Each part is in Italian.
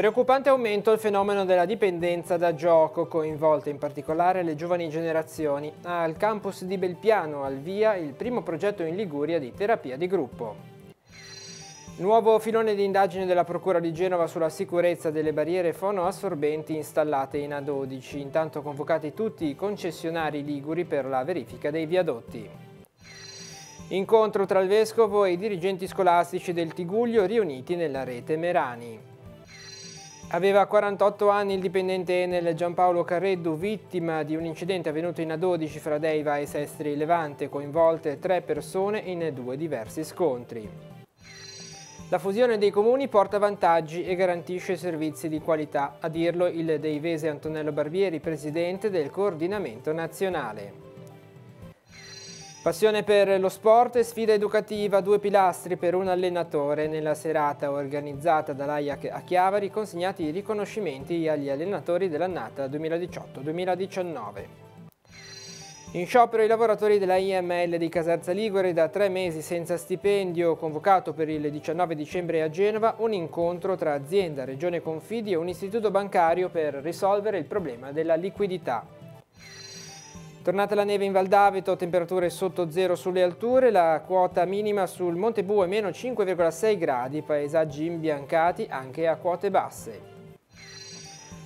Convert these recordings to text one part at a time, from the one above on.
preoccupante aumento il fenomeno della dipendenza da gioco, coinvolte in particolare le giovani generazioni. Al campus di Belpiano, al VIA, il primo progetto in Liguria di terapia di gruppo. Nuovo filone di indagine della Procura di Genova sulla sicurezza delle barriere fonoassorbenti installate in A12, intanto convocati tutti i concessionari liguri per la verifica dei viadotti. Incontro tra il Vescovo e i dirigenti scolastici del Tiguglio riuniti nella rete Merani. Aveva 48 anni il dipendente Enel Giampaolo Carreddu, vittima di un incidente avvenuto in A12 fra Deiva e Sestri Levante, coinvolte tre persone in due diversi scontri. La fusione dei comuni porta vantaggi e garantisce servizi di qualità, a dirlo il deivese Antonello Barbieri, presidente del coordinamento nazionale. Passione per lo sport e sfida educativa, due pilastri per un allenatore. Nella serata organizzata dall'AIAC a Chiavari consegnati i riconoscimenti agli allenatori dell'annata 2018-2019. In sciopero i lavoratori della IML di Casarza Ligure da tre mesi senza stipendio, convocato per il 19 dicembre a Genova un incontro tra azienda, Regione Confidi e un istituto bancario per risolvere il problema della liquidità. Tornata la neve in Val d'Aveto, temperature sotto zero sulle alture, la quota minima sul Monte Bue meno 5,6 gradi, paesaggi imbiancati anche a quote basse.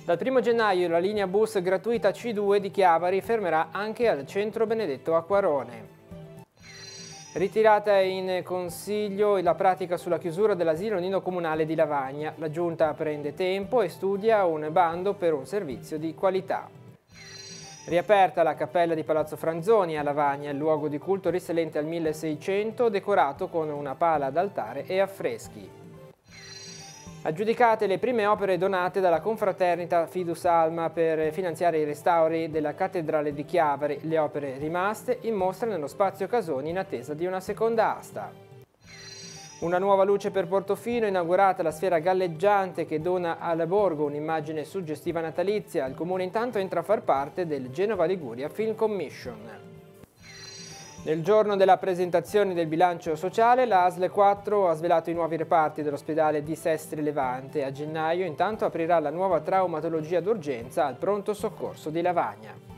Dal 1 gennaio la linea bus gratuita C2 di Chiavari fermerà anche al centro Benedetto Acquarone. Ritirata in consiglio la pratica sulla chiusura dell'asilo nino comunale di Lavagna, la giunta prende tempo e studia un bando per un servizio di qualità. Riaperta la cappella di Palazzo Franzoni a Lavagna, il luogo di culto risalente al 1600, decorato con una pala ad altare e affreschi. Aggiudicate le prime opere donate dalla confraternita Fidus Alma per finanziare i restauri della cattedrale di Chiavari, le opere rimaste in mostra nello spazio Casoni in attesa di una seconda asta. Una nuova luce per Portofino, inaugurata la sfera galleggiante che dona al borgo un'immagine suggestiva natalizia. Il comune intanto entra a far parte del Genova Liguria Film Commission. Nel giorno della presentazione del bilancio sociale, la ASL 4 ha svelato i nuovi reparti dell'ospedale di Sestri Levante. A gennaio intanto aprirà la nuova traumatologia d'urgenza al pronto soccorso di Lavagna.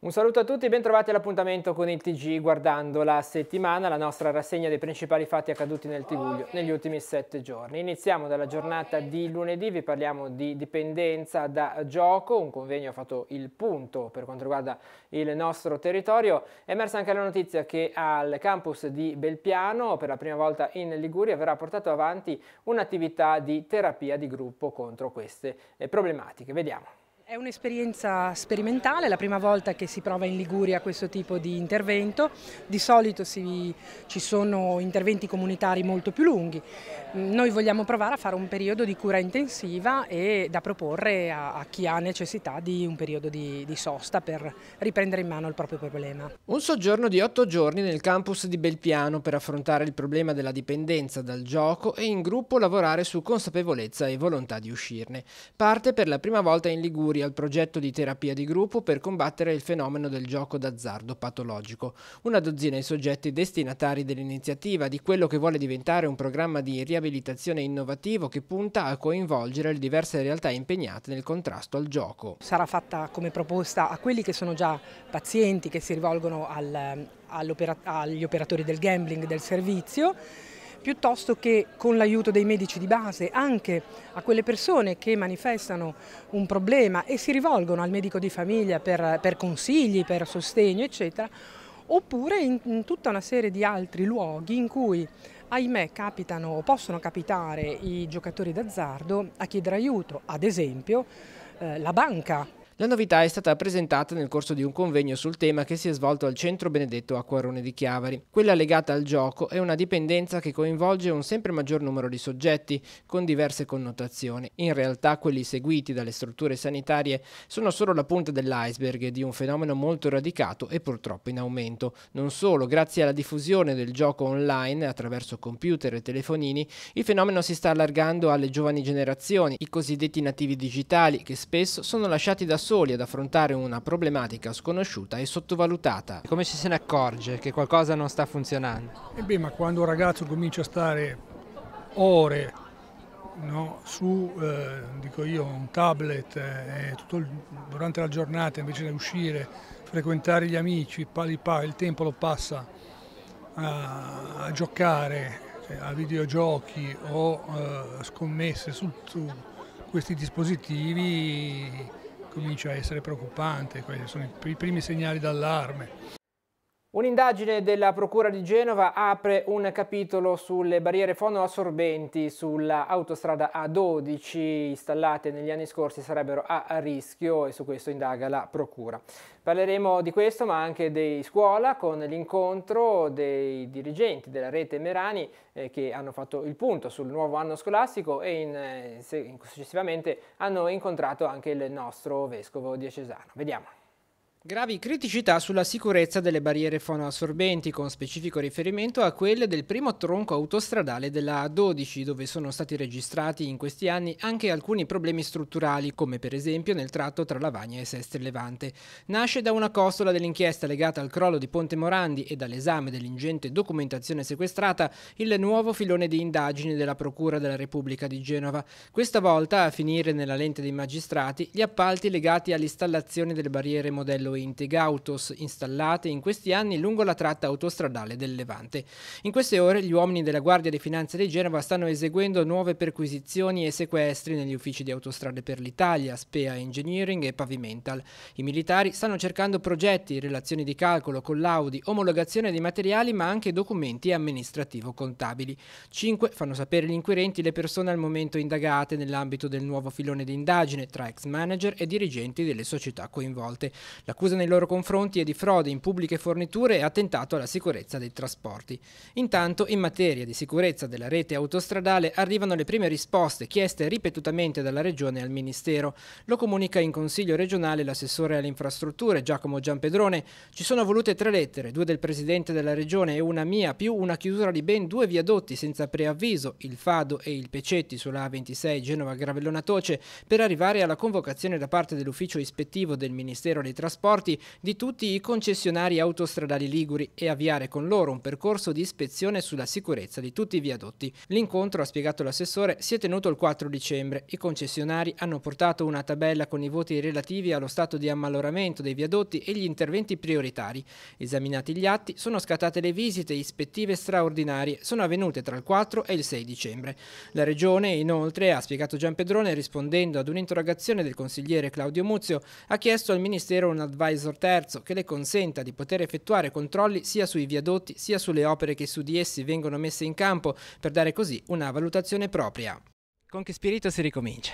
Un saluto a tutti e ben trovati all'appuntamento con il TG guardando la settimana, la nostra rassegna dei principali fatti accaduti nel Tiguglio negli ultimi sette giorni. Iniziamo dalla giornata di lunedì, vi parliamo di dipendenza da gioco, un convegno ha fatto il punto per quanto riguarda il nostro territorio. È emersa anche la notizia che al campus di Belpiano per la prima volta in Liguria verrà portato avanti un'attività di terapia di gruppo contro queste eh, problematiche. Vediamo. È un'esperienza sperimentale, la prima volta che si prova in Liguria questo tipo di intervento. Di solito si, ci sono interventi comunitari molto più lunghi. Mm, noi vogliamo provare a fare un periodo di cura intensiva e da proporre a, a chi ha necessità di un periodo di, di sosta per riprendere in mano il proprio problema. Un soggiorno di otto giorni nel campus di Belpiano per affrontare il problema della dipendenza dal gioco e in gruppo lavorare su consapevolezza e volontà di uscirne. Parte per la prima volta in Liguria contributori al progetto di terapia di gruppo per combattere il fenomeno del gioco d'azzardo patologico. Una dozzina di soggetti destinatari dell'iniziativa, di quello che vuole diventare un programma di riabilitazione innovativo che punta a coinvolgere le diverse realtà impegnate nel contrasto al gioco. Sarà fatta come proposta a quelli che sono già pazienti, che si rivolgono al, agli operatori del gambling del servizio piuttosto che con l'aiuto dei medici di base anche a quelle persone che manifestano un problema e si rivolgono al medico di famiglia per, per consigli, per sostegno eccetera, oppure in, in tutta una serie di altri luoghi in cui ahimè capitano o possono capitare i giocatori d'azzardo a chiedere aiuto, ad esempio eh, la banca la novità è stata presentata nel corso di un convegno sul tema che si è svolto al Centro Benedetto Acquarone di Chiavari. Quella legata al gioco è una dipendenza che coinvolge un sempre maggior numero di soggetti, con diverse connotazioni. In realtà quelli seguiti dalle strutture sanitarie sono solo la punta dell'iceberg di un fenomeno molto radicato e purtroppo in aumento. Non solo, grazie alla diffusione del gioco online attraverso computer e telefonini, il fenomeno si sta allargando alle giovani generazioni, i cosiddetti nativi digitali, che spesso sono lasciati da soli soli ad affrontare una problematica sconosciuta e sottovalutata. Come ci se ne accorge che qualcosa non sta funzionando? E beh, ma quando un ragazzo comincia a stare ore no, su, eh, dico io, un tablet, eh, tutto il, durante la giornata invece di uscire, frequentare gli amici, pari pari, il tempo lo passa a, a giocare cioè, a videogiochi o eh, scommesse su, su questi dispositivi comincia a essere preoccupante, sono i primi segnali d'allarme. Un'indagine della Procura di Genova apre un capitolo sulle barriere fonoassorbenti sulla autostrada A12 installate negli anni scorsi sarebbero a rischio e su questo indaga la Procura. Parleremo di questo ma anche di scuola con l'incontro dei dirigenti della rete Merani eh, che hanno fatto il punto sul nuovo anno scolastico e in, eh, successivamente hanno incontrato anche il nostro vescovo diocesano. Vediamo. Gravi criticità sulla sicurezza delle barriere fonoassorbenti, con specifico riferimento a quelle del primo tronco autostradale della A12, dove sono stati registrati in questi anni anche alcuni problemi strutturali, come per esempio nel tratto tra Lavagna e Sestri Levante. Nasce da una costola dell'inchiesta legata al crollo di Ponte Morandi e dall'esame dell'ingente documentazione sequestrata, il nuovo filone di indagini della Procura della Repubblica di Genova. Questa volta, a finire nella lente dei magistrati, gli appalti legati all'installazione delle barriere modello Mugello e Integautos installate in questi anni lungo la tratta autostradale del Levante. In queste ore gli uomini della Guardia di Finanza di Genova stanno eseguendo nuove perquisizioni e sequestri negli uffici di Autostrade per l'Italia, Spea Engineering e Pavimental. I militari stanno cercando progetti, relazioni di calcolo, collaudi, omologazione di materiali ma anche documenti amministrativo-contabili. Cinque fanno sapere gli inquirenti le persone al momento indagate nell'ambito del nuovo filone di indagine tra ex manager e dirigenti delle società coinvolte. La L'accusa nei loro confronti è di frode in pubbliche forniture e attentato alla sicurezza dei trasporti. Intanto, in materia di sicurezza della rete autostradale arrivano le prime risposte chieste ripetutamente dalla Regione al Ministero. Lo comunica in Consiglio regionale l'assessore alle infrastrutture Giacomo Giampedrone. Ci sono volute tre lettere, due del Presidente della Regione e una mia, più una chiusura di ben due viadotti senza preavviso, il Fado e il Pecetti sulla A26 Genova-Gravellona-Toce, per arrivare alla convocazione da parte dell'ufficio ispettivo del Ministero dei Trasporti trasporti di tutti i concessionari autostradali liguri e avviare con loro un percorso di ispezione sulla sicurezza di tutti i viadotti. L'incontro, ha spiegato l'assessore, si è tenuto il 4 dicembre. I concessionari hanno portato una tabella con i voti relativi allo stato di ammaloramento dei viadotti e gli interventi prioritari. Esaminati gli atti, sono scattate le visite ispettive straordinarie, sono avvenute tra il 4 e il 6 dicembre. La Regione, inoltre, ha spiegato Gian Pedrone rispondendo ad un'interrogazione del consigliere Claudio Muzio, ha chiesto al Ministero un advisor terzo che le consenta di poter effettuare controlli sia sui viadotti sia sulle opere che su di essi vengono messe in campo per dare così una valutazione propria. Con che spirito si ricomincia?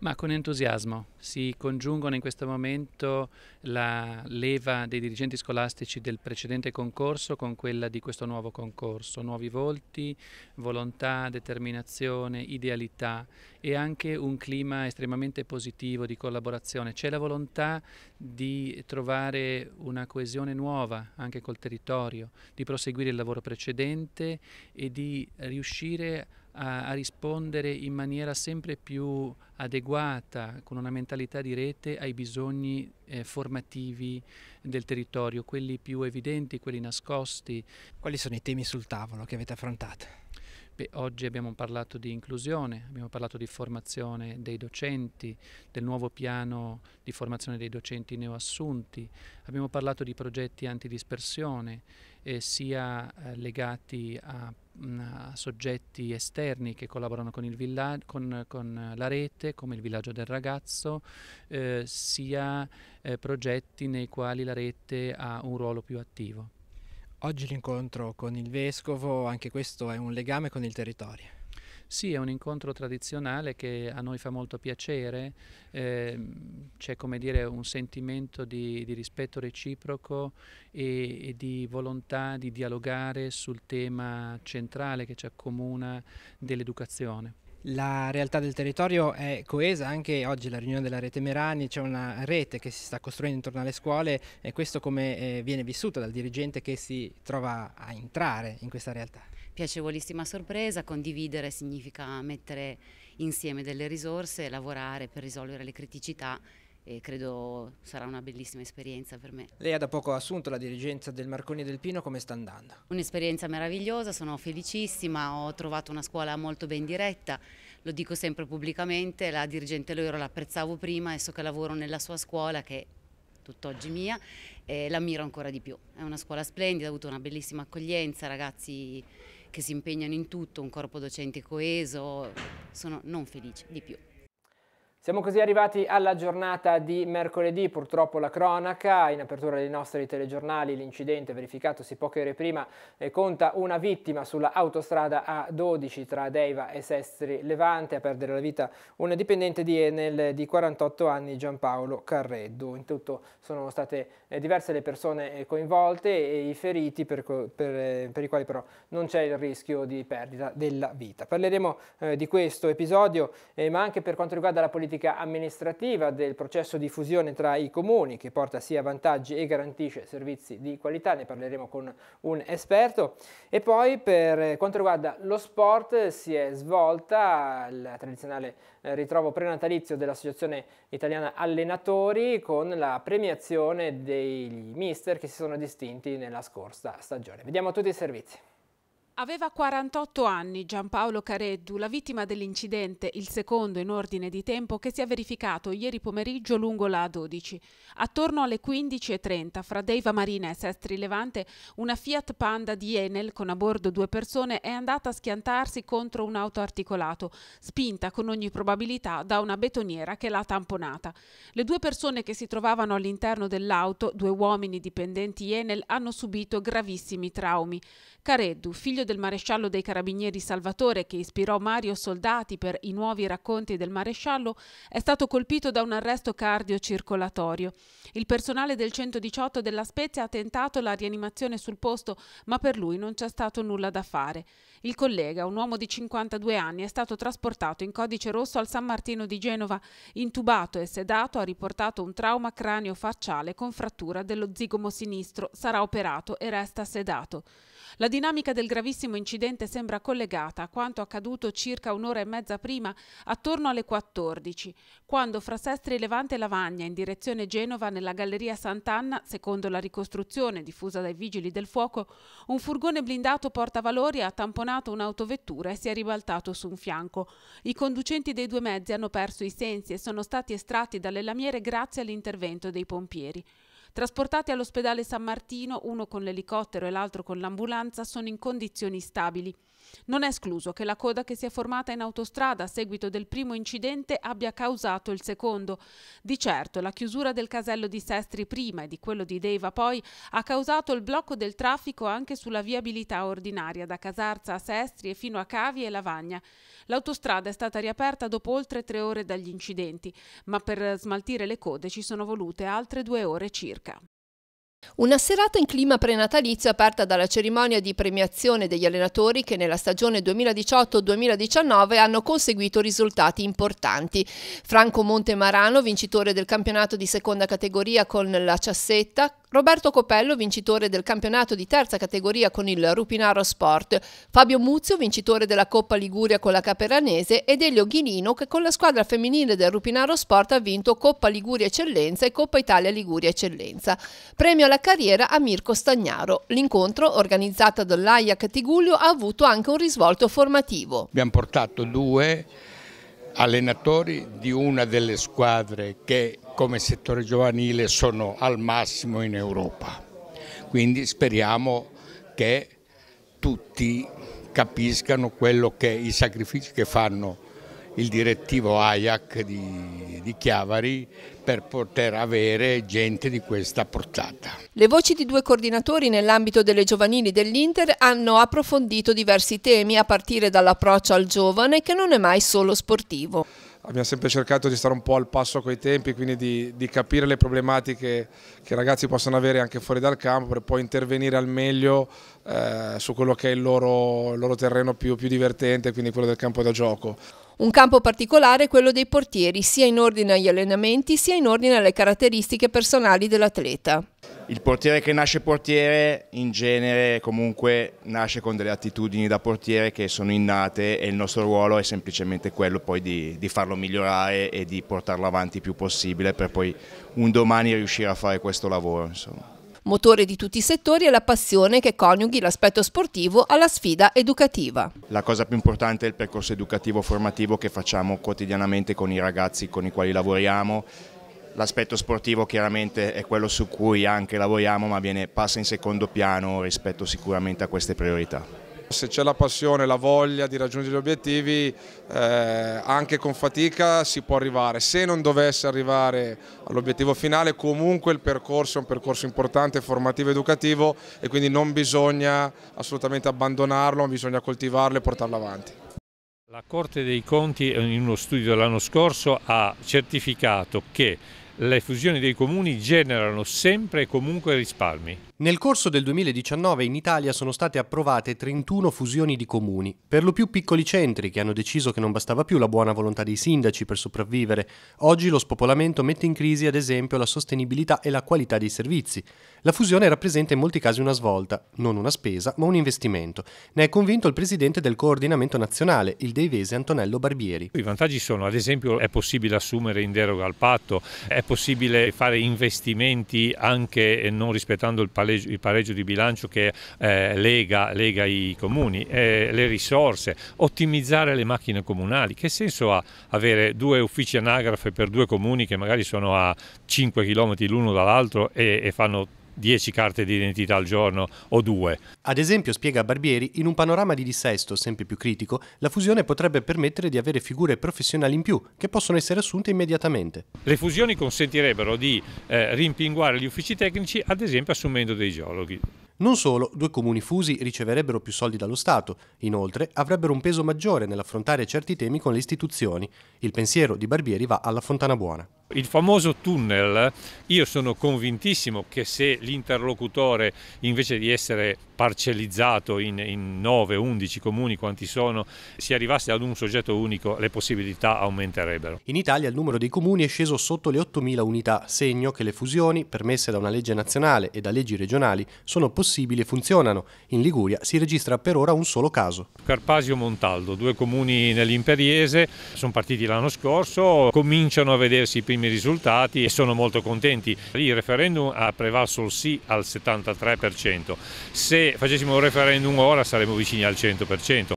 Ma con entusiasmo. Si congiungono in questo momento la leva dei dirigenti scolastici del precedente concorso con quella di questo nuovo concorso. Nuovi volti, volontà, determinazione, idealità e anche un clima estremamente positivo di collaborazione. C'è la volontà di trovare una coesione nuova anche col territorio, di proseguire il lavoro precedente e di riuscire a a, a rispondere in maniera sempre più adeguata, con una mentalità di rete, ai bisogni eh, formativi del territorio, quelli più evidenti, quelli nascosti. Quali sono i temi sul tavolo che avete affrontato? oggi abbiamo parlato di inclusione, abbiamo parlato di formazione dei docenti, del nuovo piano di formazione dei docenti neoassunti, abbiamo parlato di progetti antidispersione, eh, sia eh, legati a, mm, a, soggetti esterni che collaborano con, villa, con, con, la rete, come il villaggio del ragazzo, eh, sia eh, progetti nei quali la rete ha un ruolo più attivo. Oggi l'incontro con il Vescovo, anche questo è un legame con il territorio. Sì, è un incontro tradizionale che a noi fa molto piacere, eh, c'è come dire un sentimento di, di rispetto reciproco e, e, di volontà di dialogare sul tema centrale che ci accomuna dell'educazione. La realtà del territorio è coesa, anche oggi la riunione della rete Merani, c'è una rete che si sta costruendo intorno alle scuole e questo come eh, viene vissuto dal dirigente che si trova a entrare in questa realtà? Piacevolissima sorpresa, condividere significa mettere insieme delle risorse, lavorare per risolvere le criticità e credo sarà una bellissima esperienza per me. Lei ha da poco assunto la dirigenza del Marconi del Pino, come sta andando? Un'esperienza meravigliosa, sono felicissima, ho trovato una scuola molto ben diretta, lo dico sempre pubblicamente, la dirigente Loiro l'apprezzavo prima adesso che lavoro nella sua scuola che tutt'oggi mia e l'ammiro ancora di più. È una scuola splendida, ha avuto una bellissima accoglienza, ragazzi che si impegnano in tutto, un corpo docente coeso, sono non felice di più. Siamo così arrivati alla giornata di mercoledì, purtroppo la cronaca, in apertura dei nostri telegiornali l'incidente verificatosi poche ore prima eh, conta una vittima sulla autostrada A12 tra Deiva e Sestri Levante, a perdere la vita un dipendente di Enel di 48 anni Giampaolo Carreddo. In tutto sono state eh, diverse le persone eh, coinvolte e i feriti per, per, per i quali però non c'è il rischio di perdita della vita. Parleremo eh, di questo episodio eh, ma anche per quanto riguarda la politica politica amministrativa del processo di fusione tra i comuni che porta sia vantaggi e garantisce servizi di qualità, ne parleremo con un esperto. E poi per quanto riguarda lo sport si è svolta il tradizionale eh, ritrovo prenatalizio dell'Associazione Italiana Allenatori con la premiazione dei mister che si sono distinti nella scorsa stagione. Vediamo tutti i servizi. Aveva 48 anni Giampaolo Careddu, la vittima dell'incidente, il secondo in ordine di tempo che si è verificato ieri pomeriggio lungo la A12. Attorno alle 15.30, fra Deiva Marina e Sestri Levante, una Fiat Panda di Enel con a bordo due persone è andata a schiantarsi contro un auto articolato, spinta con ogni probabilità da una betoniera che l'ha tamponata. Le due persone che si trovavano all'interno dell'auto, due uomini dipendenti Enel, hanno subito gravissimi traumi. Careddu, figlio del maresciallo dei carabinieri Salvatore, che ispirò Mario Soldati per i nuovi racconti del maresciallo, è stato colpito da un arresto cardiocircolatorio. Il personale del 118 della Spezia ha tentato la rianimazione sul posto, ma per lui non c'è stato nulla da fare. Il collega, un uomo di 52 anni, è stato trasportato in codice rosso al San Martino di Genova. Intubato e sedato ha riportato un trauma cranio-facciale con frattura dello zigomo sinistro. Sarà operato e resta sedato. La dinamica del gravissimo incidente sembra collegata a quanto accaduto circa un'ora e mezza prima, attorno alle 14, quando fra Sestri Levante e Lavagna, in direzione Genova, nella Galleria Sant'Anna, secondo la ricostruzione diffusa dai Vigili del Fuoco, un furgone blindato portavalori ha tamponato un'autovettura e si è ribaltato su un fianco. I conducenti dei due mezzi hanno perso i sensi e sono stati estratti dalle lamiere grazie all'intervento dei pompieri. Trasportati all'ospedale San Martino, uno con l'elicottero e l'altro con l'ambulanza, sono in condizioni stabili. Non è escluso che la coda che si è formata in autostrada a seguito del primo incidente abbia causato il secondo. Di certo, la chiusura del casello di Sestri prima e di quello di Deiva poi ha causato il blocco del traffico anche sulla viabilità ordinaria da Casarza a Sestri e fino a Cavi e Lavagna. L'autostrada è stata riaperta dopo oltre tre ore dagli incidenti, ma per smaltire le code ci sono volute altre due ore circa. Una serata in clima prenatalizio aperta dalla cerimonia di premiazione degli allenatori che nella stagione 2018-2019 hanno conseguito risultati importanti. Franco Montemarano, vincitore del campionato di seconda categoria con la Ciassetta, Roberto Copello, vincitore del campionato di terza categoria con il Rupinaro Sport, Fabio Muzio, vincitore della Coppa Liguria con la Caperanese ed Elio Ghilino che con la squadra femminile del Rupinaro Sport ha vinto Coppa Liguria Eccellenza e Coppa Italia Liguria Eccellenza. Premio alla carriera a Mirko Stagnaro. L'incontro, organizzato dall'AIAC Catiguglio, ha avuto anche un risvolto formativo. Abbiamo portato due allenatori di una delle squadre che come settore giovanile sono al massimo in Europa. Quindi speriamo che tutti capiscano quello che i sacrifici che fanno il direttivo AIAC di, di Chiavari per poter avere gente di questa portata. Le voci di due coordinatori nell'ambito delle giovanili dell'Inter hanno approfondito diversi temi a partire dall'approccio al giovane che non è mai solo sportivo. Abbiamo sempre cercato di stare un po' al passo con i tempi, quindi di, di capire le problematiche che i ragazzi possono avere anche fuori dal campo per poi intervenire al meglio eh, su quello che è il loro, il loro terreno più, più divertente, quindi quello del campo da gioco. Un campo particolare è quello dei portieri, sia in ordine agli allenamenti sia in ordine alle caratteristiche personali dell'atleta. Il portiere che nasce portiere in genere comunque nasce con delle attitudini da portiere che sono innate e il nostro ruolo è semplicemente quello poi di, di farlo migliorare e di portarlo avanti il più possibile per poi un domani riuscire a fare questo lavoro. Insomma motore di tutti i settori è la passione che coniughi l'aspetto sportivo alla sfida educativa. La cosa più importante è il percorso educativo formativo che facciamo quotidianamente con i ragazzi con i quali lavoriamo L'aspetto sportivo chiaramente è quello su cui anche lavoriamo ma viene, passa in secondo piano rispetto sicuramente a queste priorità. Se c'è la passione, la voglia di raggiungere gli obiettivi, eh, anche con fatica si può arrivare. Se non dovesse arrivare all'obiettivo finale, comunque il percorso è un percorso importante, formativo, educativo e quindi non bisogna assolutamente abbandonarlo, bisogna coltivarlo e portarlo avanti. La Corte dei Conti eh, in uno studio dell'anno scorso ha certificato che le fusioni dei comuni generano sempre e comunque risparmi nel corso del 2019 in Italia sono state approvate 31 fusioni di comuni, per lo più piccoli centri che hanno deciso che non bastava più la buona volontà dei sindaci per sopravvivere. Oggi lo spopolamento mette in crisi ad esempio la sostenibilità e la qualità dei servizi. La fusione rappresenta in molti casi una svolta, non una spesa, ma un investimento. Ne è convinto il presidente del coordinamento nazionale, il Deivese Antonello Barbieri. I vantaggi sono ad esempio è possibile assumere in deroga al patto, è possibile fare investimenti anche non rispettando il patto pareggio, il pareggio di bilancio che eh, lega, lega, i comuni, eh, le risorse, ottimizzare le macchine comunali. Che senso ha avere due uffici anagrafe per due comuni che magari sono a 5 km l'uno dall'altro e, e fanno 10 carte di identità al giorno o due. Ad esempio, spiega Barbieri, in un panorama di dissesto sempre più critico, la fusione potrebbe permettere di avere figure professionali in più che possono essere assunte immediatamente. Le fusioni consentirebbero di eh, rimpinguare gli uffici tecnici, ad esempio assumendo dei geologhi. Non solo, due comuni fusi riceverebbero più soldi dallo Stato, inoltre avrebbero un peso maggiore nell'affrontare certi temi con le istituzioni. Il pensiero di Barbieri va alla Fontana Buona. Il famoso tunnel, io sono convintissimo che se l'interlocutore invece di essere parcellizzato in, in 9, 11 comuni quanti sono, si arrivasse ad un soggetto unico le possibilità aumenterebbero. In Italia il numero dei comuni è sceso sotto le 8.000 unità, segno che le fusioni, permesse da una legge nazionale e da leggi regionali, sono possibili possibili e funzionano. In Liguria si registra per ora un solo caso. Carpasio Montaldo, due comuni nell'Imperiese, sono partiti l'anno scorso, cominciano a vedersi i primi risultati e sono molto contenti. Lì il referendum ha prevalso il sì al 73%. Se facessimo un referendum ora saremmo vicini al 100%.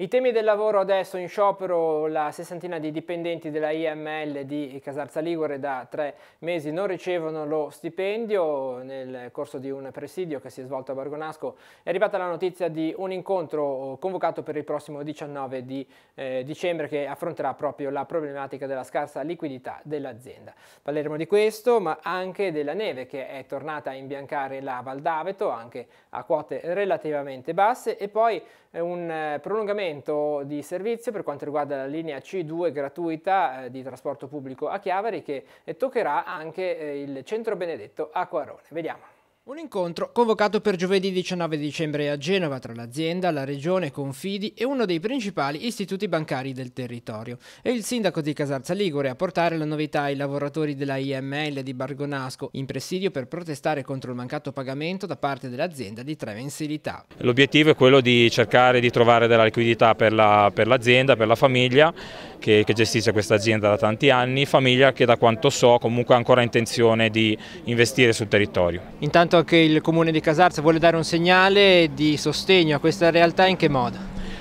I temi del lavoro adesso in sciopero, la sessantina di dipendenti della IML di Casarza Ligure da tre mesi non ricevono lo stipendio. Nel corso di un presidio che si è svolto a Bargonasco è arrivata la notizia di un incontro convocato per il prossimo 19 di eh, dicembre che affronterà proprio la problematica della scarsa liquidità dell'azienda. Parleremo di questo ma anche della neve che è tornata a imbiancare la Val d'Aveto anche a quote relativamente basse e poi eh, un eh, prolungamento aggiornamento di servizio per quanto riguarda la linea C2 gratuita eh, di trasporto pubblico a Chiavari che toccherà anche eh, il centro Benedetto a Quarone. Vediamo. Un incontro convocato per giovedì 19 dicembre a Genova tra l'azienda, la regione, Confidi e uno dei principali istituti bancari del territorio. È il sindaco di Casarza Ligure a portare la novità ai lavoratori della IML di Bargonasco in presidio per protestare contro il mancato pagamento da parte dell'azienda di tre mensilità. L'obiettivo è quello di cercare di trovare della liquidità per l'azienda, la, per, per, la famiglia che, che gestisce questa azienda da tanti anni, famiglia che da quanto so comunque ha ancora intenzione di investire sul territorio. Intanto che il Comune di Casarza vuole dare un segnale di sostegno a questa realtà, in che modo?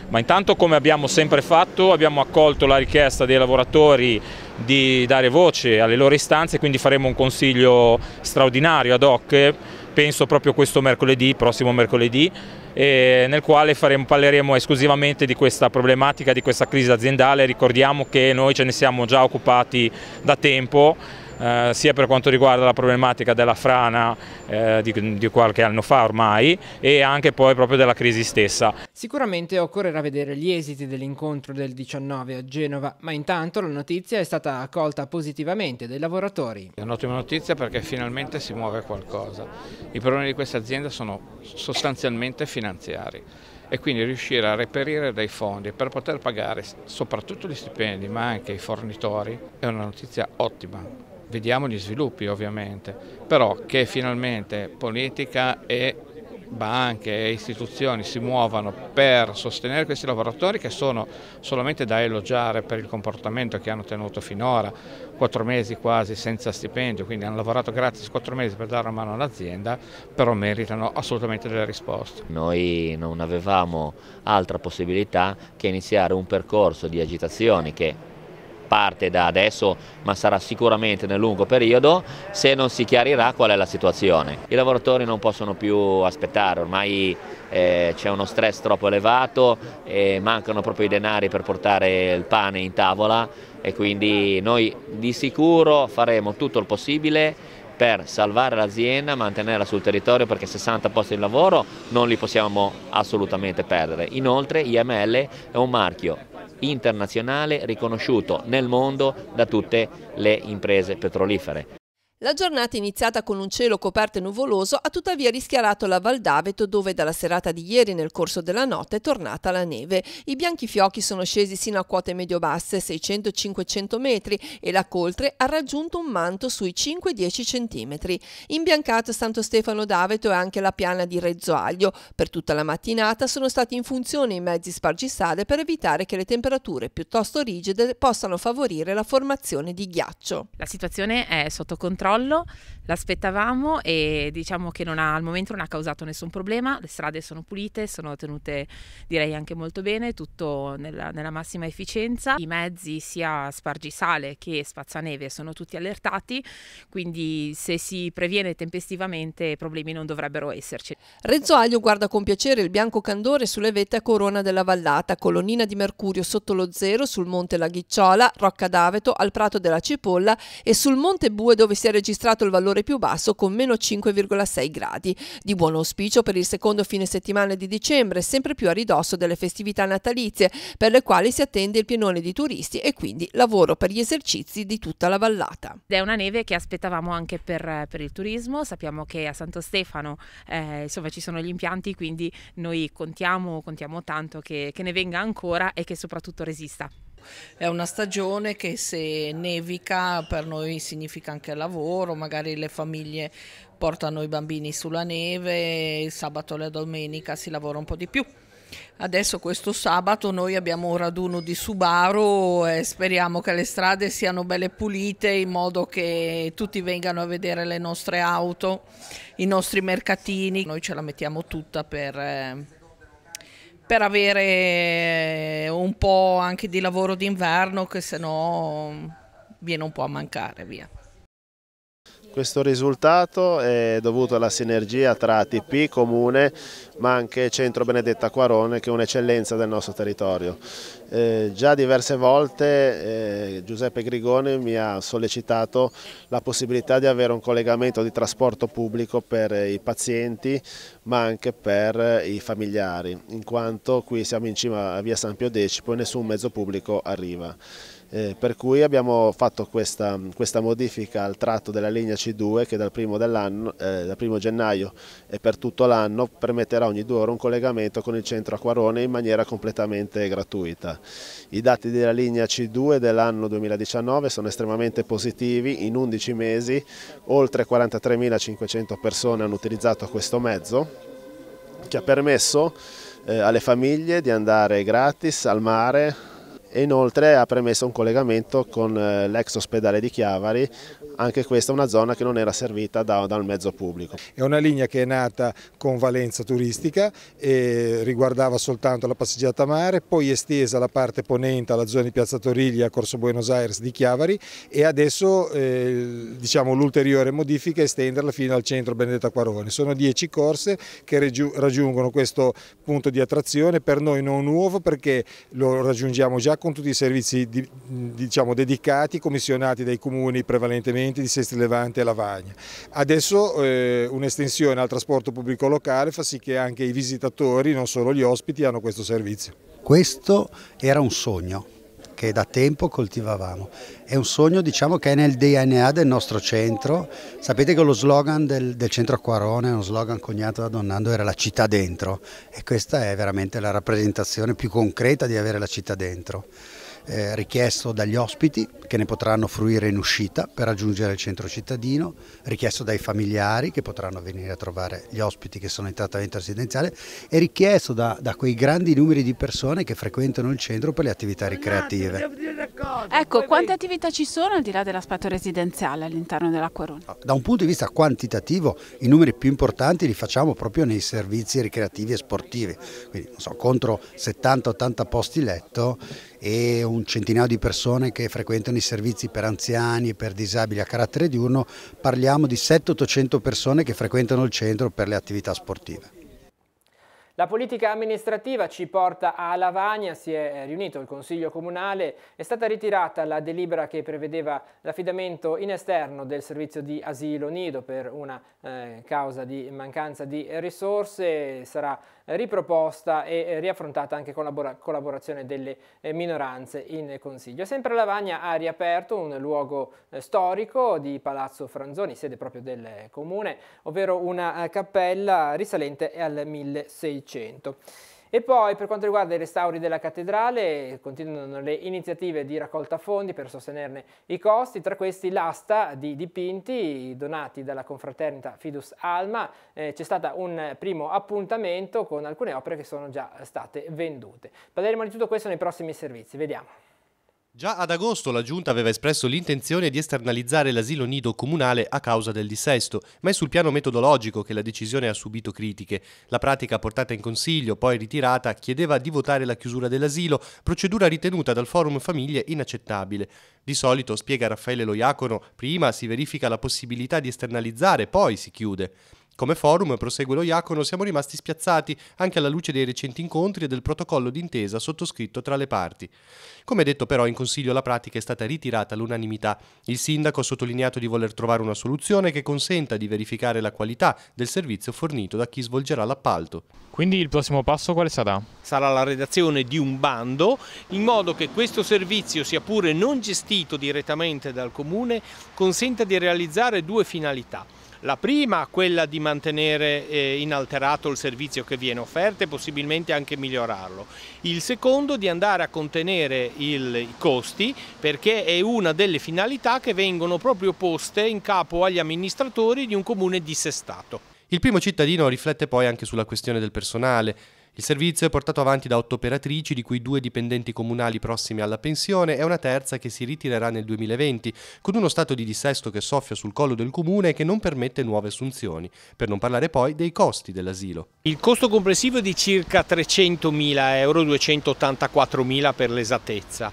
Ma intanto come abbiamo sempre fatto abbiamo accolto la richiesta dei lavoratori di dare voce alle loro istanze, quindi faremo un consiglio straordinario ad hoc, penso proprio questo mercoledì, prossimo mercoledì, nel quale faremo, parleremo esclusivamente di questa problematica, di questa crisi aziendale. Ricordiamo che noi ce ne siamo già occupati da tempo eh, sia per quanto riguarda la problematica della frana eh, di, di qualche anno fa ormai e anche poi proprio della crisi stessa. Sicuramente occorrerà vedere gli esiti dell'incontro del 19 a Genova, ma intanto la notizia è stata accolta positivamente dai lavoratori. È un'ottima notizia perché finalmente si muove qualcosa. I problemi di questa azienda sono sostanzialmente finanziari e quindi riuscire a reperire dei fondi per poter pagare soprattutto gli stipendi ma anche i fornitori è una notizia ottima vediamo gli sviluppi ovviamente, però che finalmente politica e banche e istituzioni si muovano per sostenere questi lavoratori che sono solamente da elogiare per il comportamento che hanno tenuto finora, quattro mesi quasi senza stipendio, quindi hanno lavorato gratis quattro mesi per dare una mano all'azienda, però meritano assolutamente delle risposte. Noi non avevamo altra possibilità che iniziare un percorso di agitazioni che parte da adesso ma sarà sicuramente nel lungo periodo se non si chiarirà qual è la situazione. I lavoratori non possono più aspettare, ormai eh, c'è uno stress troppo elevato, e mancano proprio i denari per portare il pane in tavola e quindi noi di sicuro faremo tutto il possibile per salvare l'azienda, mantenerla sul territorio perché 60 posti di lavoro non li possiamo assolutamente perdere. Inoltre IML è un marchio internazionale riconosciuto nel mondo da tutte le imprese petrolifere. La giornata iniziata con un cielo coperto e nuvoloso ha tuttavia rischiarato la Val d'Aveto dove dalla serata di ieri nel corso della notte è tornata la neve. I bianchi fiocchi sono scesi sino a quote medio-basse 600-500 metri e la coltre ha raggiunto un manto sui 5-10 cm. Imbiancato Santo Stefano d'Aveto e anche la piana di Rezzoaglio. Per tutta la mattinata sono stati in funzione i mezzi spargisale per evitare che le temperature piuttosto rigide possano favorire la formazione di ghiaccio. La situazione è sotto controllo crollo, l'aspettavamo e diciamo che ha, al momento non ha causato nessun problema, le strade sono pulite, sono tenute direi anche molto bene, tutto nella, nella massima efficienza, i mezzi sia spargisale che spazzaneve sono tutti allertati, quindi se si previene tempestivamente problemi non dovrebbero esserci. Rezzo Aglio guarda con piacere il bianco candore sulle vette a corona della vallata, colonnina di mercurio sotto lo zero sul monte La Ghicciola, Rocca d'Aveto, al Prato della Cipolla e sul monte Bue dove si è registrato il valore più basso con meno 5,6 gradi. Di buon auspicio per il secondo fine settimana di dicembre, sempre più a ridosso delle festività natalizie, per le quali si attende il pienone di turisti e quindi lavoro per gli esercizi di tutta la vallata. È una neve che aspettavamo anche per, per il turismo, sappiamo che a Santo Stefano eh, insomma, ci sono gli impianti, quindi noi contiamo, contiamo tanto che, che ne venga ancora e che soprattutto resista. È una stagione che se nevica per noi significa anche lavoro, magari le famiglie portano i bambini sulla neve, il sabato e la domenica si lavora un po' di più. Adesso questo sabato noi abbiamo un raduno di Subaru e speriamo che le strade siano belle pulite in modo che tutti vengano a vedere le nostre auto, i nostri mercatini. Noi ce la mettiamo tutta per eh, per avere eh, un po' anche di lavoro d'inverno che sennò mm, viene un po' a mancare via. Questo risultato è dovuto alla sinergia tra ATP, Comune, ma anche Centro Benedetta Quarone che è un'eccellenza del nostro territorio. Eh, già diverse volte eh, Giuseppe Grigone mi ha sollecitato la possibilità di avere un collegamento di trasporto pubblico per i pazienti ma anche per i familiari, in quanto qui siamo in cima a via San Pio X e nessun mezzo pubblico arriva. Eh, per cui abbiamo fatto questa, questa, modifica al tratto della linea C2 che dal primo, eh, dal primo gennaio e per tutto l'anno permetterà ogni due ore un collegamento con il centro Acquarone in maniera completamente gratuita. I dati della linea C2 dell'anno 2019 sono estremamente positivi, in 11 mesi oltre 43.500 persone hanno utilizzato questo mezzo che ha permesso eh, alle famiglie di andare gratis al mare, e inoltre ha permesso un collegamento con eh, l'ex ospedale di Chiavari anche questa è una zona che non era servita da, dal mezzo pubblico. È una linea che è nata con valenza turistica e riguardava soltanto la passeggiata mare, poi estesa la parte ponente alla zona di Piazza Toriglia, Corso Buenos Aires di Chiavari e adesso eh, diciamo, l'ulteriore modifica è estenderla fino al centro Benedetta Quarone. Sono dieci corse che raggiungono questo punto di attrazione, per noi non nuovo perché lo raggiungiamo già con tutti i servizi di, diciamo, dedicati, commissionati dai comuni prevalentemente provenienti di Sesti Levante e Lavagna. Adesso eh, un'estensione al trasporto pubblico locale fa sì che anche i visitatori, non solo gli ospiti, hanno questo servizio. Questo era un sogno che da tempo coltivavamo. È un sogno diciamo, che è nel DNA del nostro centro. Sapete che lo slogan del, del centro Quarone, uno slogan coniato da Donnando, era la città dentro e questa è veramente la rappresentazione più concreta di avere la città dentro eh, richiesto dagli ospiti che ne potranno fruire in uscita per raggiungere il centro cittadino, richiesto dai familiari che potranno venire a trovare gli ospiti che sono in trattamento residenziale e richiesto da, da quei grandi numeri di persone che frequentano il centro per le attività ricreative. Ecco, quante attività ci sono al di là dell'aspetto residenziale all'interno della Corona? Ah, da un punto di vista quantitativo i numeri più importanti li facciamo proprio nei servizi ricreativi e sportivi, quindi so, contro 70-80 posti letto e un centinaio di persone che frequentano i servizi per anziani e per disabili a carattere diurno, parliamo di 700-800 persone che frequentano il centro per le attività sportive. La politica amministrativa ci porta a Lavagna, si è riunito il Consiglio Comunale, è stata ritirata la delibera che prevedeva l'affidamento in esterno del servizio di asilo nido per una eh, causa di mancanza di risorse, sarà riproposta e eh, riaffrontata anche con la collaborazione delle eh, minoranze in Consiglio. Sempre Lavagna ha riaperto un luogo eh, storico di Palazzo Franzoni, sede proprio del comune, ovvero una cappella risalente al 1600. E poi per quanto riguarda i restauri della cattedrale continuano le iniziative di raccolta fondi per sostenerne i costi, tra questi l'asta di dipinti donati dalla confraternita Fidus Alma, eh, c'è stato un primo appuntamento con alcune opere che sono già state vendute. Parleremo di tutto questo nei prossimi servizi, vediamo. Già ad agosto la Giunta aveva espresso l'intenzione di esternalizzare l'asilo nido comunale a causa del dissesto, ma è sul piano metodologico che la decisione ha subito critiche. La pratica portata in consiglio, poi ritirata, chiedeva di votare la chiusura dell'asilo, procedura ritenuta dal Forum Famiglie inaccettabile. Di solito, spiega Raffaele Loiacono, prima si verifica la possibilità di esternalizzare, poi si chiude. Come forum, prosegue lo Iacono, siamo rimasti spiazzati anche alla luce dei recenti incontri e del protocollo d'intesa sottoscritto tra le parti. Come detto però in Consiglio la pratica è stata ritirata all'unanimità. Il sindaco ha sottolineato di voler trovare una soluzione che consenta di verificare la qualità del servizio fornito da chi svolgerà l'appalto. Quindi il prossimo passo quale sarà? Sarà la redazione di un bando in modo che questo servizio, sia pure non gestito direttamente dal comune, consenta di realizzare due finalità la prima, quella di mantenere eh, inalterato il servizio che viene offerto e possibilmente anche migliorarlo. Il secondo, di andare a contenere il, i costi perché è una delle finalità che vengono proprio poste in capo agli amministratori di un comune dissestato. Il primo cittadino riflette poi anche sulla questione del personale. Il servizio è portato avanti da otto operatrici, di cui due dipendenti comunali prossimi alla pensione e una terza che si ritirerà nel 2020, con uno stato di dissesto che soffia sul collo del comune e che non permette nuove assunzioni, per non parlare poi dei costi dell'asilo. Il costo complessivo è di circa 300.000 euro, 284.000 per l'esattezza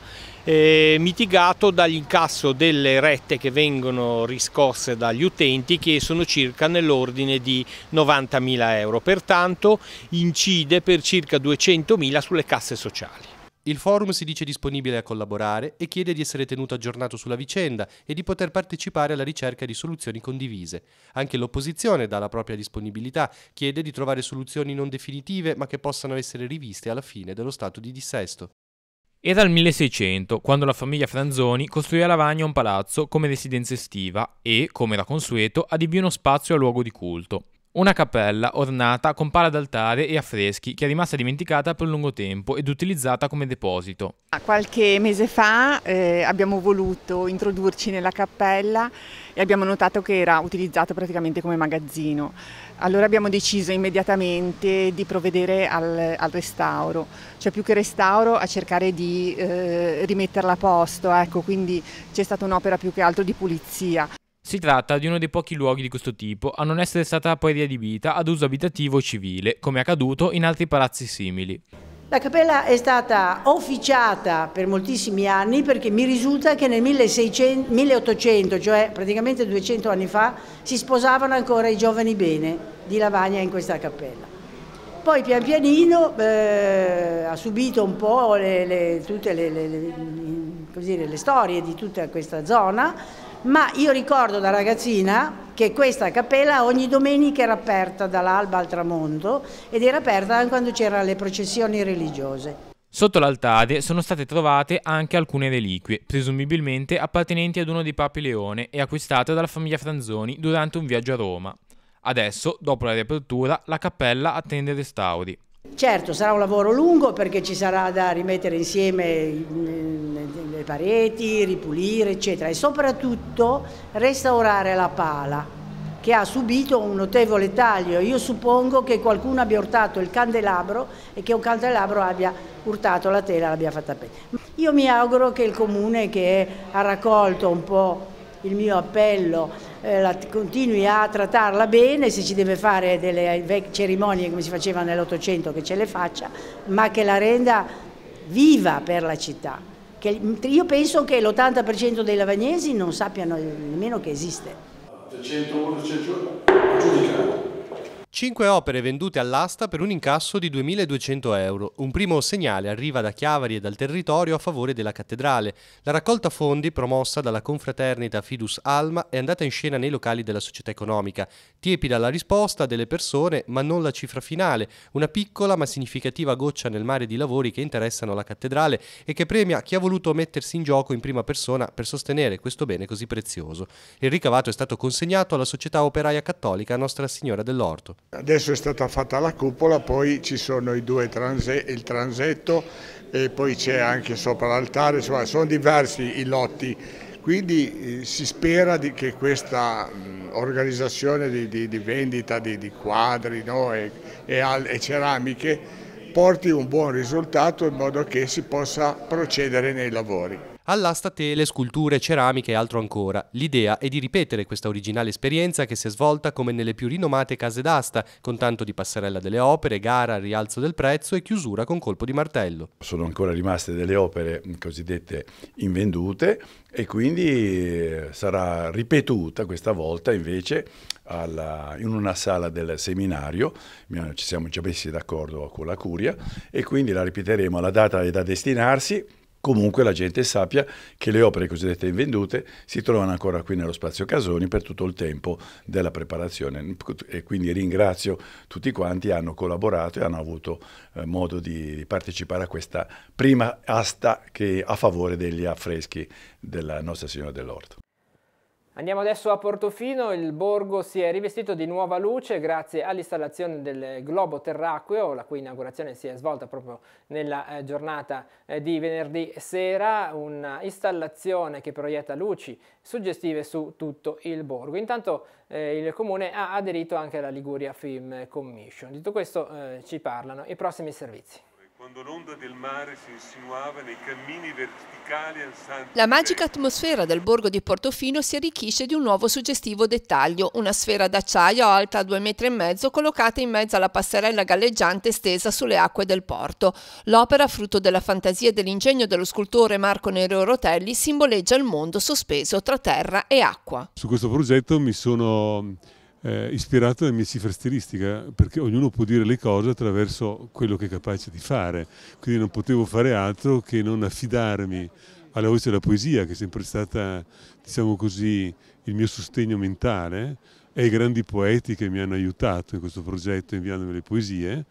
eh, mitigato dall'incasso delle rette che vengono riscosse dagli utenti che sono circa nell'ordine di 90.000 euro, pertanto incide per circa 200.000 sulle casse sociali. Il forum si dice disponibile a collaborare e chiede di essere tenuto aggiornato sulla vicenda e di poter partecipare alla ricerca di soluzioni condivise. Anche l'opposizione dà la propria disponibilità, chiede di trovare soluzioni non definitive ma che possano essere riviste alla fine dello stato di dissesto. Era il 1600, quando la famiglia Franzoni costruì a Lavagna un palazzo come residenza estiva e, come era consueto, adibì uno spazio a luogo di culto. Una cappella ornata con pala d'altare e affreschi che è rimasta dimenticata per lungo tempo ed utilizzata come deposito. Qualche mese fa eh, abbiamo voluto introdurci nella cappella e abbiamo notato che era utilizzata praticamente come magazzino. Allora abbiamo deciso immediatamente di provvedere al, al restauro, cioè più che restauro a cercare di eh, rimetterla a posto, ecco, quindi c'è stata un'opera più che altro di pulizia. Si tratta di uno dei pochi luoghi di questo tipo a non essere stata poi riadibita ad uso abitativo civile, come accaduto in altri palazzi simili. La cappella è stata officiata per moltissimi anni perché mi risulta che nel 1600, 1800, cioè praticamente 200 anni fa, si sposavano ancora i giovani bene di Lavagna in questa cappella. Poi pian pianino eh, ha subito un po' le, le, tutte le, le, storie di tutta questa zona ma io ricordo da ragazzina che questa cappella ogni domenica era aperta dall'alba al tramonto ed era aperta anche quando c'erano le processioni religiose. Sotto l'altade sono state trovate anche alcune reliquie, presumibilmente appartenenti ad uno dei papi Leone e acquistate dalla famiglia Franzoni durante un viaggio a Roma. Adesso, dopo la riapertura, la cappella attende restauri. Certo, sarà un lavoro lungo perché ci sarà da rimettere insieme mm, le pareti, ripulire, eccetera, e soprattutto restaurare la pala che ha subito un notevole taglio. Io suppongo che qualcuno abbia urtato il candelabro e che un candelabro abbia urtato la tela e l'abbia fatta pelle. Io mi auguro che il comune che ha raccolto un po' il mio appello eh, la, continui a trattarla bene, se ci deve fare delle eh, cerimonie come si faceva nell'Ottocento che ce le faccia, ma che la renda viva per la città. Che, io penso che l'80% dei lavagnesi non sappiano nemmeno che esiste. 101 c'è giudicato. Cinque opere vendute all'asta per un incasso di 2.200 euro. Un primo segnale arriva da Chiavari e dal territorio a favore della cattedrale. La raccolta fondi, promossa dalla confraternita Fidus Alma, è andata in scena nei locali della società economica. Tiepida la risposta delle persone, ma non la cifra finale. Una piccola ma significativa goccia nel mare di lavori che interessano la cattedrale e che premia chi ha voluto mettersi in gioco in prima persona per sostenere questo bene così prezioso. Il ricavato è stato consegnato alla Società Operaia Cattolica Nostra Signora dell'Orto. Adesso è stata fatta la cupola, poi ci sono i due transe, il transetto e poi c'è anche sopra l'altare, insomma sono diversi i lotti, quindi eh, si spera che questa mh, organizzazione di, di, di, vendita di, di quadri no, e, e, al, e ceramiche porti un buon risultato in modo che si possa procedere nei lavori. All'asta tele, sculture, ceramiche e altro ancora. L'idea è di ripetere questa originale esperienza che si è svolta come nelle più rinomate case d'asta, con tanto di passerella delle opere, gara, rialzo del prezzo e chiusura con colpo di martello. Sono ancora rimaste delle opere cosiddette invendute e quindi eh, sarà ripetuta questa volta invece alla, in una sala del seminario, ci siamo già messi d'accordo con la Curia e quindi la ripeteremo alla data e da destinarsi comunque la gente sappia che le opere cosiddette invendute si trovano ancora qui nello spazio Casoni per tutto il tempo della preparazione e quindi ringrazio tutti quanti che hanno collaborato e hanno avuto eh, modo di partecipare a questa prima asta che, a favore degli affreschi della Nostra Signora dell'Orto. Andiamo adesso a Portofino, il borgo si è rivestito di nuova luce grazie all'installazione del globo terracqueo, la cui inaugurazione si è svolta proprio nella eh, giornata eh, di venerdì sera, un'installazione che proietta luci suggestive su tutto il borgo. Intanto eh, il comune ha aderito anche alla Liguria Film Commission. Di tutto questo eh, ci parlano i prossimi servizi quando l'onda del mare si insinuava nei cammini verticali ansanti. La magica atmosfera del borgo di Portofino si arricchisce di un nuovo suggestivo dettaglio, una sfera d'acciaio alta due metri e mezzo collocata in mezzo alla passerella galleggiante stesa sulle acque del porto. L'opera, frutto della fantasia e dell'ingegno dello scultore Marco Nero Rotelli, simboleggia il mondo sospeso tra terra e acqua. Su questo progetto mi sono eh, ispirato alla mia cifra stilistica, perché ognuno può dire le cose attraverso quello che è capace di fare, quindi non potevo fare altro che non affidarmi alla voce della poesia, che è sempre stata, diciamo così, il mio sostegno mentale, e ai grandi poeti che mi hanno aiutato in questo progetto inviandomi le poesie,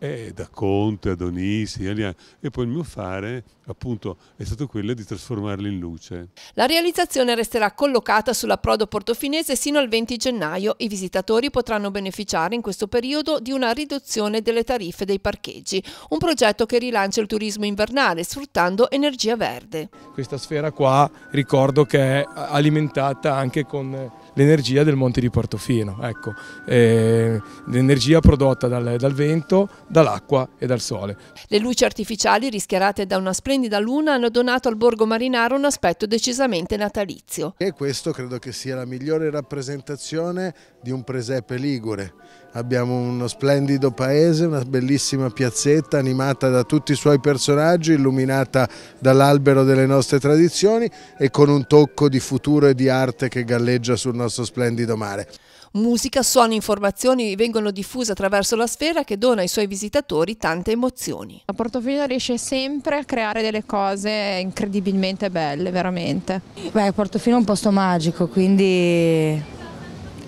eh, da Conte a Donisi e poi il mio fare appunto è stato quello di trasformarli in luce. La realizzazione resterà collocata sulla Prodo portofinese sino al 20 gennaio. I visitatori potranno beneficiare in questo periodo di una riduzione delle tariffe dei parcheggi, un progetto che rilancia il turismo invernale sfruttando energia verde. Questa sfera qua ricordo che è alimentata anche con l'energia del Monte di Portofino, ecco, eh, l'energia prodotta dal, dal vento, dall'acqua e dal sole. Le luci artificiali rischiarate da una splendida luna hanno donato al Borgo Marinaro un aspetto decisamente natalizio. E questo credo che sia la migliore rappresentazione di un presepe ligure abbiamo uno splendido paese, una bellissima piazzetta animata da tutti i suoi personaggi, illuminata dall'albero delle nostre tradizioni e con un tocco di futuro e di arte che galleggia sul nostro splendido mare. Musica, suoni, informazioni vengono diffuse attraverso la sfera che dona ai suoi visitatori tante emozioni. A Portofino riesce sempre a creare delle cose incredibilmente belle, veramente. Beh, Portofino è un posto magico, quindi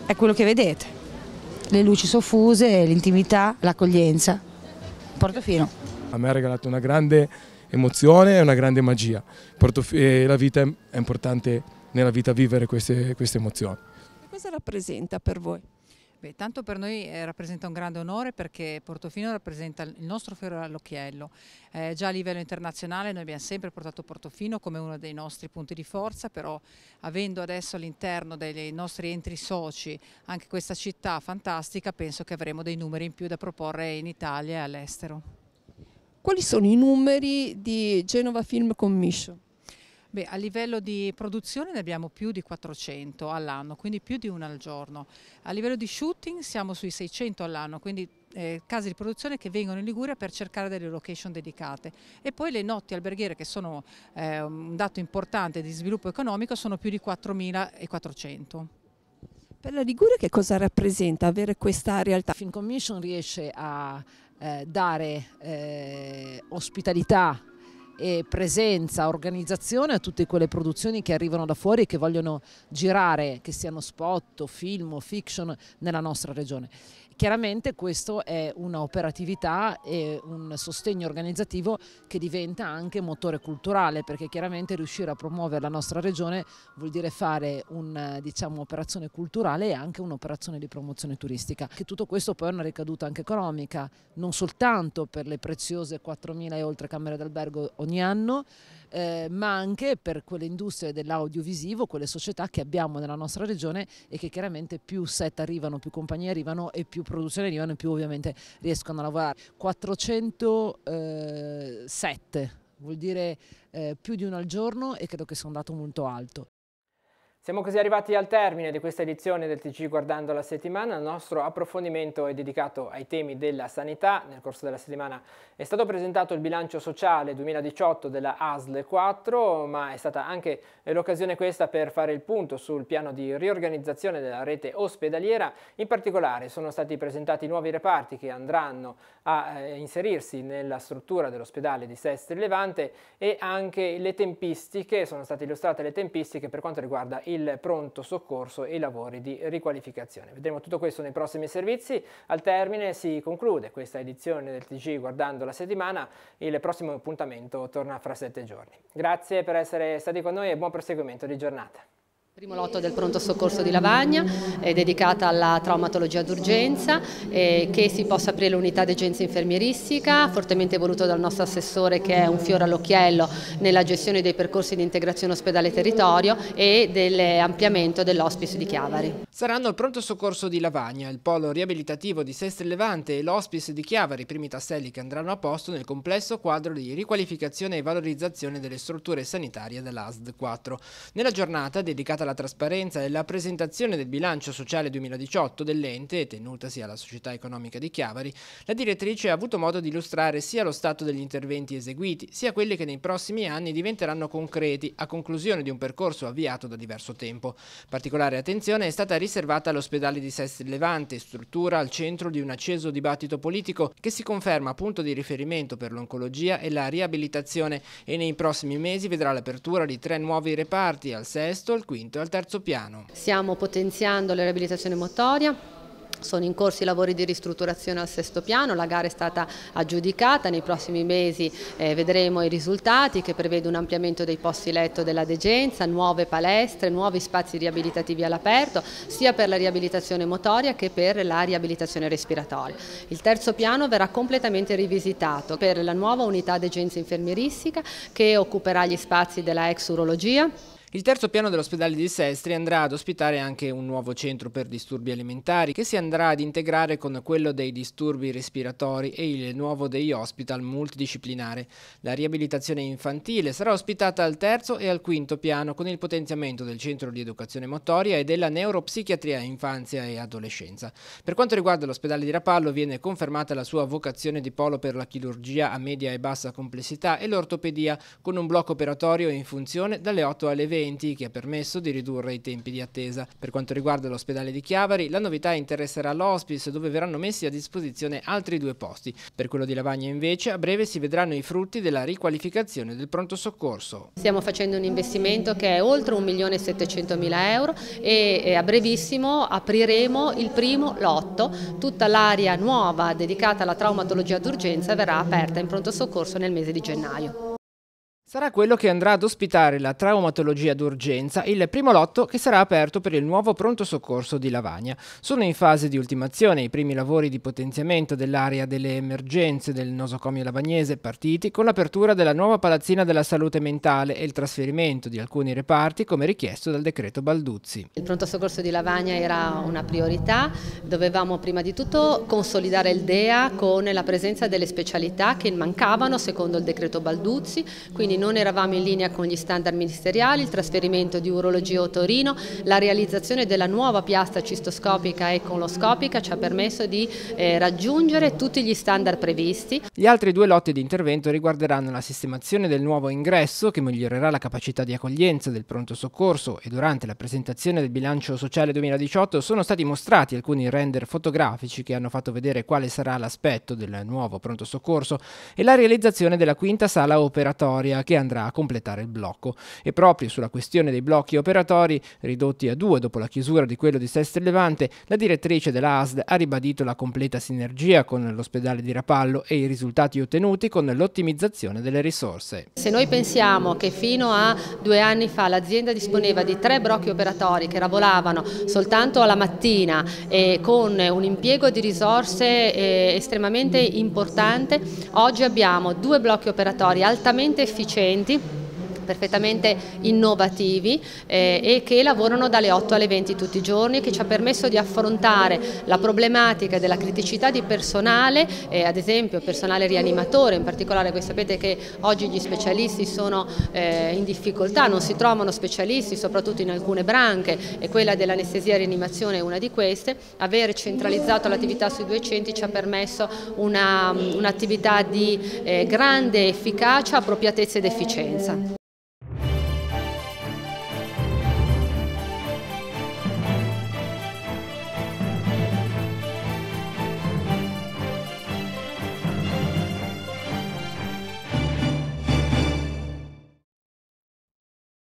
è quello che vedete le luci soffuse, l'intimità, l'accoglienza. Portofino. A me ha regalato una grande emozione e una grande magia. Portof la vita è importante nella vita vivere queste, queste emozioni. Che cosa rappresenta per voi? Beh, tanto per noi eh, rappresenta un grande onore perché Portofino rappresenta il nostro fiore all'occhiello. Eh, già a livello internazionale noi abbiamo sempre portato Portofino come uno dei nostri punti di forza, però avendo adesso all'interno dei nostri entri soci anche questa città fantastica, penso che avremo dei numeri in più da proporre in Italia e all'estero. Quali sono i numeri di Genova Film Commission? Beh, a livello di produzione ne abbiamo più di 400 all'anno, quindi più di una al giorno. A livello di shooting siamo sui 600 all'anno, quindi eh, case di produzione che vengono in Liguria per cercare delle location dedicate e poi le notti alberghiere che sono eh, un dato importante di sviluppo economico sono più di 4.400. Per la Liguria che cosa rappresenta avere questa realtà? La Fin Commission riesce a eh, dare eh, ospitalità e presenza, organizzazione a tutte quelle produzioni che arrivano da fuori e che vogliono girare, che siano spot, film, o fiction nella nostra regione chiaramente questo è un'operatività e un sostegno organizzativo che diventa anche motore culturale perché chiaramente riuscire a promuovere la nostra regione vuol dire fare un'operazione diciamo, culturale e anche un'operazione di promozione turistica. Che tutto questo poi ha una ricaduta anche economica, non soltanto per le preziose 4.000 e oltre camere d'albergo ogni anno, eh, ma anche per quelle industrie dell'audiovisivo, quelle società che abbiamo nella nostra regione e che chiaramente più set arrivano, più compagnie arrivano e più produzioni arrivano e più ovviamente riescono a lavorare. 407 eh, vuol dire eh, più di uno al giorno e credo che sia un dato molto alto. Siamo così arrivati al termine di questa edizione del TG Guardando la settimana. Il nostro approfondimento è dedicato ai temi della sanità. Nel corso della settimana è stato presentato il bilancio sociale 2018 della ASL 4, ma è stata anche l'occasione questa per fare il punto sul piano di riorganizzazione della rete ospedaliera. In particolare sono stati presentati nuovi reparti che andranno a eh, inserirsi nella struttura dell'ospedale di Sestri Levante e anche le tempistiche, sono state illustrate le tempistiche per quanto riguarda il il pronto soccorso e i lavori di riqualificazione. Vedremo tutto questo nei prossimi servizi. Al termine si conclude questa edizione del TG guardando la settimana. Il prossimo appuntamento torna fra sette giorni. Grazie per essere stati con noi e buon proseguimento di giornata primo lotto del pronto soccorso di Lavagna è eh, dedicata alla traumatologia d'urgenza eh, che si possa aprire l'unità degenza infermieristica fortemente voluto dal nostro assessore che è un fiore all'occhiello nella gestione dei percorsi di integrazione ospedale territorio e dell'ampliamento dell'ospice di Chiavari. Saranno il pronto soccorso di Lavagna, il polo riabilitativo di Sestre Levante e l'ospice di Chiavari i primi tasselli che andranno a posto nel complesso quadro di riqualificazione e valorizzazione delle strutture sanitarie dell'ASD 4. Nella giornata dedicata migliorata la trasparenza e la presentazione del bilancio sociale 2018 dell'ente, tenutasi alla Società Economica di Chiavari, la direttrice ha avuto modo di illustrare sia lo stato degli interventi eseguiti, sia quelli che nei prossimi anni diventeranno concreti, a conclusione di un percorso avviato da diverso tempo. Particolare attenzione è stata riservata all'ospedale di Sestri Levante, struttura al centro di un acceso dibattito politico che si conferma punto di riferimento per l'oncologia e la riabilitazione e nei prossimi mesi vedrà l'apertura di tre nuovi reparti al sesto, al quinto all'intervento al terzo piano. Stiamo potenziando la riabilitazione motoria, sono in corso i lavori di ristrutturazione al sesto piano, la gara è stata aggiudicata, nei prossimi mesi eh, vedremo i risultati che prevede un ampliamento dei posti letto della degenza, nuove palestre, nuovi spazi riabilitativi all'aperto, sia per la riabilitazione motoria che per la riabilitazione respiratoria. Il terzo piano verrà completamente rivisitato per la nuova unità degenza infermieristica che occuperà gli spazi della ex urologia, il terzo piano dell'ospedale di Sestri andrà ad ospitare anche un nuovo centro per disturbi alimentari che si andrà ad integrare con quello dei disturbi respiratori e il nuovo dei hospital multidisciplinare. La riabilitazione infantile sarà ospitata al terzo e al quinto piano con il potenziamento del centro di educazione motoria e della neuropsichiatria infanzia e adolescenza. Per quanto riguarda l'ospedale di Rapallo viene confermata la sua vocazione di polo per la chirurgia a media e bassa complessità e l'ortopedia con un blocco operatorio in funzione dalle 8 alle 20 interventi che ha permesso di ridurre i tempi di attesa. Per quanto riguarda l'ospedale di Chiavari, la novità interesserà l'hospice dove verranno messi a disposizione altri due posti. Per quello di Lavagna invece a breve si vedranno i frutti della riqualificazione del pronto soccorso. Stiamo facendo un investimento che è oltre 1.700.000 euro e eh, a brevissimo apriremo il primo lotto. Tutta l'area nuova dedicata alla traumatologia d'urgenza verrà aperta in pronto soccorso nel mese di gennaio sarà quello che andrà ad ospitare la traumatologia d'urgenza, il primo lotto che sarà aperto per il nuovo pronto soccorso di Lavagna. Sono in fase di ultimazione i primi lavori di potenziamento dell'area delle emergenze del nosocomio lavagnese partiti con l'apertura della nuova palazzina della salute mentale e il trasferimento di alcuni reparti come richiesto dal decreto Balduzzi. Il pronto soccorso di Lavagna era una priorità, dovevamo prima di tutto consolidare il DEA con la presenza delle specialità che mancavano secondo il decreto Balduzzi, quindi non eravamo in linea con gli standard ministeriali, il trasferimento di urologia a Torino, la realizzazione della nuova piastra cistoscopica e coloscopica ci ha permesso di eh, raggiungere tutti gli standard previsti. Gli altri due lotti di intervento riguarderanno la sistemazione del nuovo ingresso che migliorerà la capacità di accoglienza del pronto soccorso e durante la presentazione del bilancio sociale 2018 sono stati mostrati alcuni render fotografici che hanno fatto vedere quale sarà l'aspetto del nuovo pronto soccorso e la realizzazione della quinta sala operatoria che che andrà a completare il blocco. E proprio sulla questione dei blocchi operatori, ridotti a due dopo la chiusura di quello di Sestri Levante, la direttrice della ASD ha ribadito la completa sinergia con l'ospedale di Rapallo e i risultati ottenuti con l'ottimizzazione delle risorse. Se noi pensiamo che fino a due anni fa l'azienda disponeva di tre blocchi operatori che lavoravano soltanto alla mattina eh, con un impiego di risorse eh, estremamente importante, oggi abbiamo due blocchi operatori altamente efficienti conoscenti perfettamente innovativi eh, e che lavorano dalle 8 alle 20 tutti i giorni che ci ha permesso di affrontare la problematica della criticità di personale, eh, ad esempio personale rianimatore, in particolare voi sapete che oggi gli specialisti sono eh, in difficoltà, non si trovano specialisti soprattutto in alcune branche e quella dell'anestesia e rianimazione è una di queste, aver centralizzato l'attività sui due centri ci ha permesso un'attività un di eh, grande efficacia, appropriatezza ed efficienza.